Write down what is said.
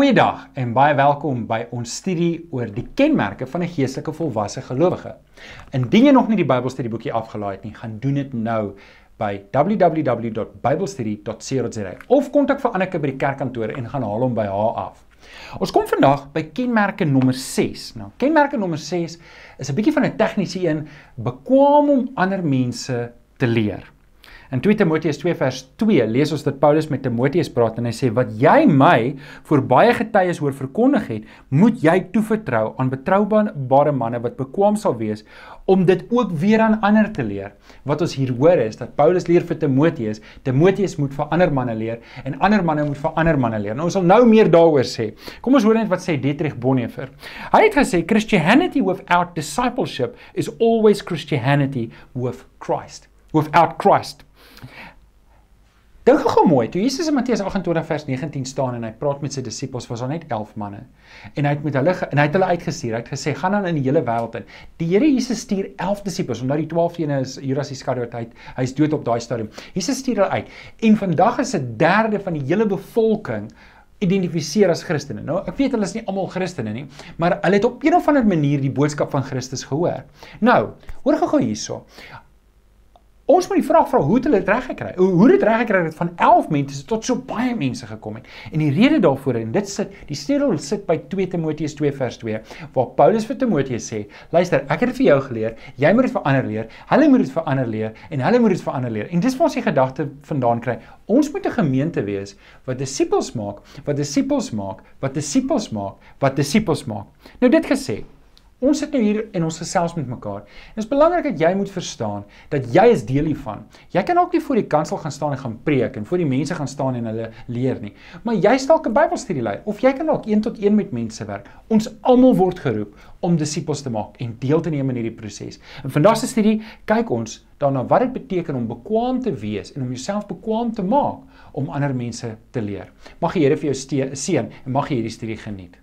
Goeiedag en baie welkom by ons studie oor die kenmerke van 'n geestelike volwasse gelowige. Indien jy nog nie die Bybelstudieboekie afgelaai het nie, gaan doen dit nou by www.biblestudy.co.za of kontak vir Anneke by die kerkkantoor en gaan haal hom by haar af. Ons kom vandag by kenmerke nommer 6. Nou, kenmerke nommer 6 is 'n bietjie van 'n tegniese een, bekwam om ander mense te leer. In 2 Timoteus 2 vers 2 lees ons dat Paulus met Timoteus praat en hy sê wat jy my voor baie getuies hoor verkondig het, moet jy toevertrou aan betroubare manne wat bekwam sal wees om dit ook weer aan ander te leer. Wat ons hier hoor is dat Paulus leer vir Timoteus, Timoteus moet vir ander manne leer en ander manne moet vir ander manne leer. Nou ons sal nou meer daaroor sê. Kom ons hoor net wat sê Dietrich Bonhoeffer. Hy het gesê Christianity without discipleship is always Christianity with Christ. Without Christ Dink gou mooi, toe Jesus in Matteus 28 vers 19 staan en hy praat met sy disippels, was daar net 11 manne. En hy het met hulle en hy het hulle uitgestuur. Hy het gesê: "Gaan dan in die hele wêreld in." Die Here Jesus stuur 11 disippels, omdat die 12 ene is Judas Iskariot, hy hy's dood op daai stadium. Jesus stuur hulle uit. En vandag is 'n derde van die hele bevolking identifiseer as Christene. Nou, ek weet hulle is nie almal Christene nie, maar hulle het op een of ander manier die boodskap van Christus gehoor. Nou, hoor gou-gou hierso ons moet die vraag vra hoe het hulle dit reg gekry? Hoe het dit reg gekry dat van 11 mense tot so baie mense gekom het? En die rede daarvoor en dit sit die sleutel sit by 2 Timoteus 2 vers 2 waar Paulus vir Timoteus sê, luister, ek het dit vir jou geleer, jy moet dit vir ander leer. Hulle moet dit vir ander leer en hulle moet dit vir ander leer. En dis waar ons die gedagte vandaan kry. Ons moet 'n gemeente wees wat disippels maak, wat disippels maak, wat disippels maak, wat disippels maak. Nou dit gesê, Ons sit nou hier en ons gesels met mekaar. Dit is belangrik dat jy moet verstaan dat jy is deel hiervan. Jy kan ook nie voor die kansel gaan staan en gaan preek en voor die mense gaan staan en hulle leer nie. Maar jy stalk 'n Bybelstudie lei of jy kan dalk 1 tot 1 met mense werk. Ons almal word geroep om disippels te maak en deel te neem in hierdie proses. In vandag se studie kyk ons daarna wat dit beteken om bekwam te wees en om jouself bekwam te maak om ander mense te leer. Mag die Here vir jou seën en mag jy hierdie studie geniet.